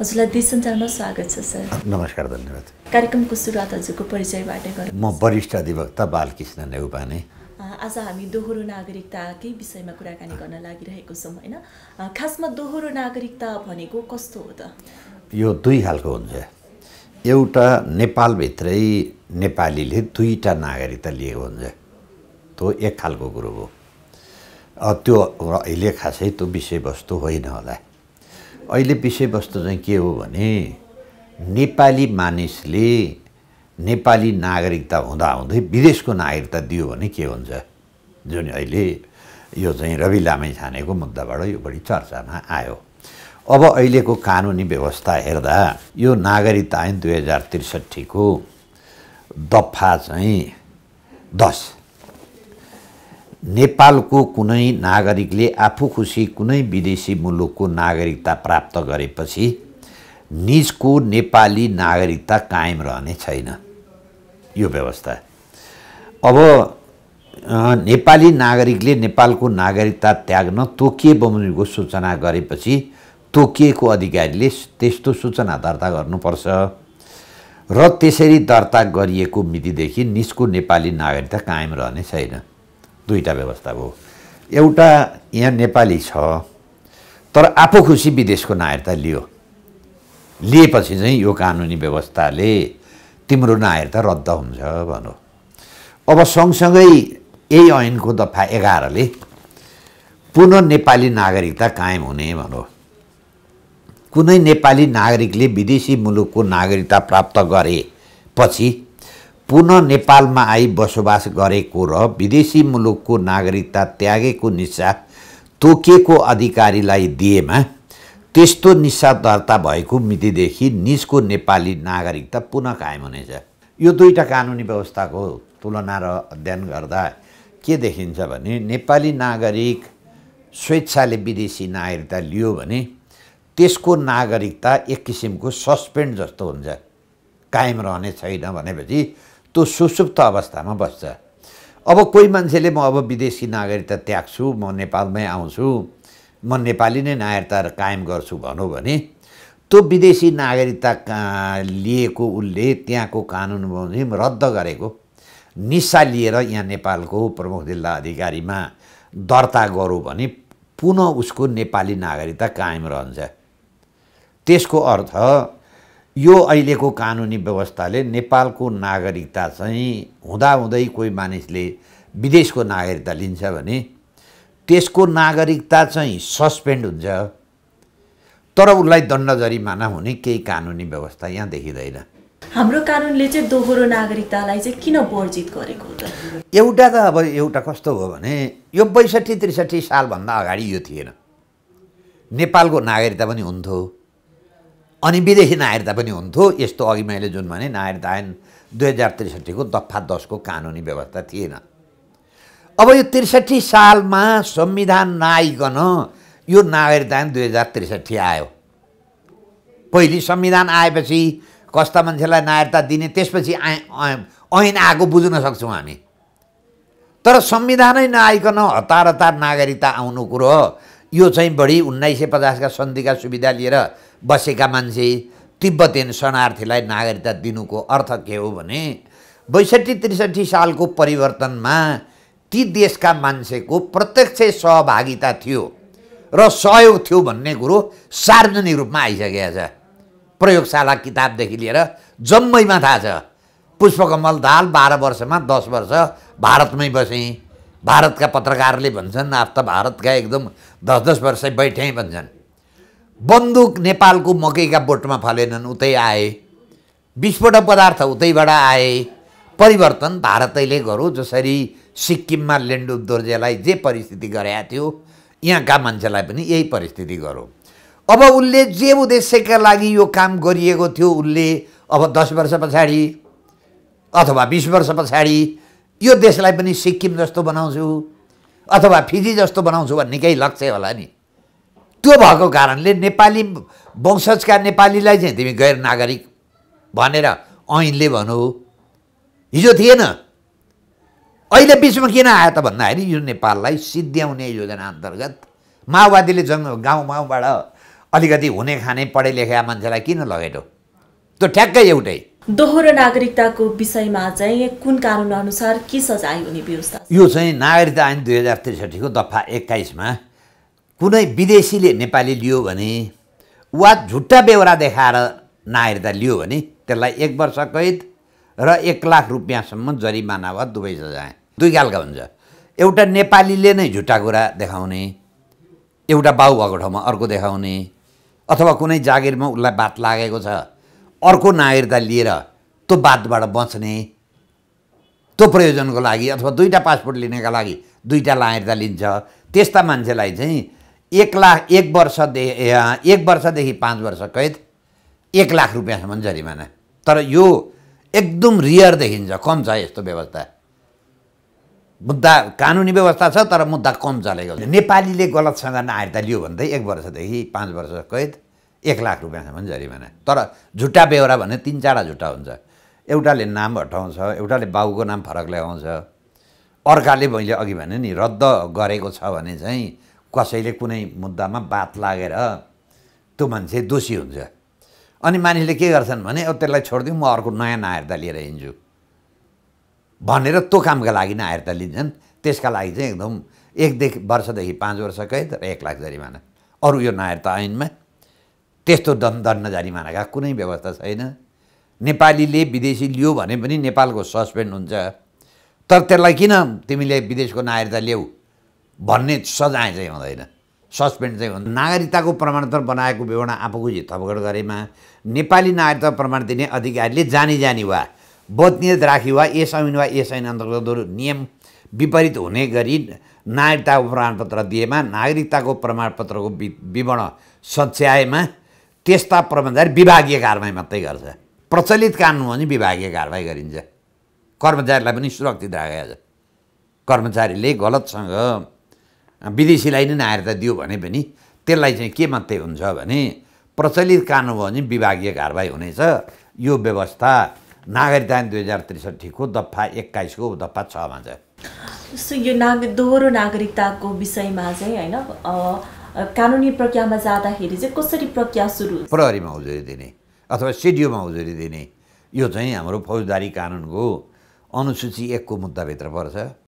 हजुरलाई सञ्चारमा स्वागत छ सर नमस्कार धन्यवाद कार्यक्रमको सुरुवात हजुरको परिचयबाटै गर्नु म वरिष्ठ अधिवक्ता बालकृष्ण नेउपाने आज हामी दोहोरो नागरिकताकै विषयमा कुराकानी गर्न लागिरहेको छौँ होइन खासमा दोहोरो नागरिकता भनेको कस्तो हो त यो दुई खालको हुन्छ एउटा नेपालभित्रै नेपालीले दुईवटा नागरिकता लिएको हुन्छ त्यो एक खालको कुरो हो त्यो अहिले खासै त्यो विषयवस्तु होइन होला अहिले विषयवस्तु चाहिँ के हो भने नेपाली मानिसले नेपाली नागरिकता हुँदाहुँदै विदेशको नागरिकता दियो भने के हुन्छ जुन अहिले यो चाहिँ रवि लामै छानेको मुद्दाबाट यो बढी चर्चामा आयो अब अहिलेको कानुनी व्यवस्था हेर्दा यो नागरिकता ऐन दुई हजार त्रिसठीको दफा चाहिँ दस नेपालको कुनै नागरिकले आफू खुसी कुनै विदेशी मुलुकको नागरिकता प्राप्त गरेपछि निजको नेपाली नागरिकता कायम रहने छैन यो व्यवस्था अब नेपाली नागरिकले नेपालको नागरिकता त्याग्न तोकिए बमोजिमको सूचना गरेपछि तोकिएको अधिकारीले त्यस्तो सूचना दर्ता गर्नुपर्छ र त्यसरी दर्ता गरिएको मितिदेखि निजको नेपाली नागरिकता कायम रहने छैन दुईवटा व्यवस्था भयो एउटा यहाँ नेपाली छ तर आफू खुसी विदेशको नागरिकता लियो लिएपछि चाहिँ यो कानुनी व्यवस्थाले तिम्रो नागरिकता रद्द हुन्छ भनौँ अब सँगसँगै यही ऐनको दफा एघारले पुनः नेपाली नागरिकता कायम हुने भनौँ कुनै नेपाली नागरिकले विदेशी मुलुकको नागरिकता प्राप्त गरेपछि पुनः नेपालमा आई बसोबास गरेको र विदेशी मुलुकको नागरिकता त्यागेको निशा तोकिएको अधिकारीलाई दिएमा त्यस्तो निशा दर्ता भएको मितिदेखि निजको नेपाली नागरिकता पुनः कायम हुनेछ यो दुईवटा कानुनी व्यवस्थाको तुलना र अध्ययन गर्दा के देखिन्छ भने नेपाली नागरिक स्वेच्छाले विदेशी नागरिकता लियो भने त्यसको नागरिकता एक किसिमको सस्पेन्ड जस्तो हुन्छ कायम रहने छैन भनेपछि त्यो सुसुप्त अवस्थामा बस्छ अब कोही मान्छेले म अब विदेशी नागरिकता त्याग्छु म नेपालमै आउँछु म नेपाली नै नागरिकता कायम गर्छु भनौँ भने त्यो विदेशी नागरिकता लिएको उसले त्यहाँको कानुन रद्द गरेको निसा लिएर यहाँ नेपालको प्रमुख जिल्ला अधिकारीमा दर्ता गरौँ भने पुनः उसको नेपाली नागरिकता कायम रहन्छ त्यसको अर्थ यो अहिलेको कानुनी व्यवस्थाले नेपालको नागरिकता चाहिँ हुँदाहुँदै कोही मानिसले विदेशको नागरिकता लिन्छ भने त्यसको नागरिकता चाहिँ सस्पेन्ड हुन्छ तर उसलाई दण्ड जरिमाना हुने केही कानुनी व्यवस्था यहाँ देखिँदैन हाम्रो कानुनले चाहिँ दोहोरो नागरिकतालाई चाहिँ किन वर्जित गरेको त एउटा त अब एउटा कस्तो हो भने यो बैसठी त्रिसठी सालभन्दा अगाडि यो थिएन नेपालको नागरिकता पनि हुन्थ्यो अनि विदेशी नागरिकता पनि हुन्थ्यो यस्तो अघि मैले जुन भने नागरिकता ऐन दुई हजार त्रिसठीको दफा दसको कानुनी व्यवस्था थिएन अब यो त्रिसठी सालमा संविधान नआइकन यो नागरिकता ऐन दुई हजार त्रिसठी आयो पहिले संविधान आएपछि कस्ता मान्छेलाई नागरिकता दिने त्यसपछि ऐन आएको बुझ्न सक्छौँ हामी तर संविधानै नआइकन हतार हतार नागरिकता आउनु कुरो यो चाहिँ बढी उन्नाइस सय पचासका सन्धिका सुविधा लिएर बसेका मान्छे तिब्बतन शरणार्थीलाई नागरिकता दिनुको अर्थ के हो भने बैसठी त्रिसठी सालको परिवर्तनमा ती देशका मान्छेको प्रत्यक्ष सहभागिता थियो र सहयोग थियो भन्ने कुरो सार्वजनिक रूपमा आइसकेको छ प्रयोगशाला किताबदेखि लिएर जम्मैमा थाहा छ पुष्पकमल दाल बाह्र वर्षमा दस वर्ष भारतमै बसेँ भारतका पत्रकारले भन्छन् आफ त भारतका एकदम दस दस वर्ष बैठे भन्छन् बन्दुक नेपालको मकैका बोटमा फलेनन् उतै आए विस्फोटक पदार्थ उतैबाट आए परिवर्तन भारतैले गरौँ जसरी सिक्किममा लेन्डु दोर्जेलाई जे परिस्थिति गरेका थियो यहाँका मान्छेलाई पनि यही परिस्थिति गरौँ अब उसले जे उद्देश्यका लागि यो काम गरिएको थियो उसले अब दस वर्ष पछाडि अथवा बिस वर्ष पछाडि यो देशलाई पनि सिक्किम जस्तो बनाउँछु अथवा फिजी जस्तो बनाउँछु भन्ने केही लक्ष्य होला नि त्यो भएको कारणले नेपाली वंशजका नेपालीलाई चाहिँ तिमी गैर नागरिक भनेर ऐनले भनौ हिजो थिएन अहिले बिचमा किन आयो त भन्दाखेरि यो नेपाललाई सिद्ध्याउने योजना अन्तर्गत माओवादीले जङ्ग गाउँ गाउँबाट अलिकति हुने खाने पढे लेखेका मान्छेलाई किन लगेटो त्यो ठ्याक्कै एउटै दोहोरो नागरिकताको विषयमा चाहिँ कुन कानुन अनुसार के सजाय हुने व्यवस्था यो चाहिँ नागरिकता ऐन दुई हजार त्रिसठीको दफा एक्काइसमा कुनै विदेशीले नेपाली लियो भने वा झुट्टा बेहोरा देखाएर नागरिकता लियो भने त्यसलाई एक वर्ष कैद र एक लाख रुपियाँसम्म जरिमाना वा दुवै सजाय दुई खालका हुन्छ एउटा नेपालीले नै झुट्टा कुरा देखाउने एउटा बाउ भएको ठाउँमा अर्को देखाउने अथवा कुनै जागिरमा उसलाई बात लागेको छ अर्को नागरिकता लिएर त्यो बातबाट बच्ने त्यो प्रयोजनको लागि अथवा दुईवटा पासपोर्ट लिनेका लागि दुईवटा नागरिकता लिन्छ त्यस्ता मान्छेलाई चाहिँ एक लाख एक वर्षदेखि एक वर्षदेखि पाँच वर्ष कैद एक लाख रुपियाँसम्म जरिमाना तर यो एकदम रियर देखिन्छ कम छ यस्तो व्यवस्था मुद्दा कानुनी व्यवस्था छ तर मुद्दा कम चलेको नेपालीले गलतसँग नागरिकता लियो भने त एक वर्षदेखि पाँच वर्ष कैद एक लाख रुपियाँसम्म जरिमाना तर झुट्टा बेहोरा भने तिन चारवटा झुट्टा हुन्छ एउटाले नाम हटाउँछ एउटाले बाबुको नाम फरक ल्याउँछ अर्काले मैले अघि भने नि रद्द गरेको छ भने चाहिँ कसैले कुनै मुद्दामा बात लागेर त्यो मान्छे दोषी हुन्छ अनि मानिसले के गर्छन् भने अब त्यसलाई छोडिदिउँ म अर्को नयाँ नायरता लिएर हिँड्छु भनेर त्यो कामका लागि नायरता लिन्छन् त्यसका लागि चाहिँ एकदम एकदेखि वर्षदेखि पाँच वर्ष कैद र एक लाख जरिमाना अरू यो नायरता ऐनमा त्यस्तो दण्ड दण्ड जाने मानेका कुनै व्यवस्था छैन नेपालीले विदेशी लियो भने पनि नेपालको सस्पेन्ड हुन्छ तर त्यसलाई किन तिमीले विदेशको नागरिकता ल्याऊ भन्ने सजाय चाहिँ हुँदैन सस्पेन्ड चाहिँ हुँदैन नागरिकताको प्रमाणपत्र बनाएको विवरण आफूको थपकड गरेमा नेपाली नागरिकता प्रमाण दिने अधिकारीले जानी जानी वा बदनियत राखी वा यस ऐन वा यस ऐन अन्तर्गत नियम विपरीत हुने गरी नागरिकताको प्रमाणपत्र दिएमा नागरिकताको प्रमाणपत्रको विवरण सच्याएमा त्यस्ता कर्मचारी विभागीय कारवाही मात्रै गर्छ प्रचलित कानुन हो भने विभागीय कारवाही गरिन्छ कर्मचारीलाई पनि सुरक्षित राखेको छ कर्मचारीले गलतसँग विदेशीलाई नै नागरिकता दियो भने पनि त्यसलाई चाहिँ के मात्रै हुन्छ भने प्रचलित कानुन हो भने विभागीय कारवाही हुनेछ यो व्यवस्था नागरिकता दुई हजार त्रिसठीको दफा एक्काइसको दफा छमा छ यो नाग दोहोरो नागरिकताको विषयमा चाहिँ होइन कानुनी प्रक्रियामा जाँदाखेरि चाहिँ कसरी प्रक्रिया सुरु प्रहरीमा उजुरी दिने अथवा सिडिओमा उजुरी दिने यो चाहिँ हाम्रो फौजदारी कानुनको अनुसूची एकको मुद्दाभित्र पर्छ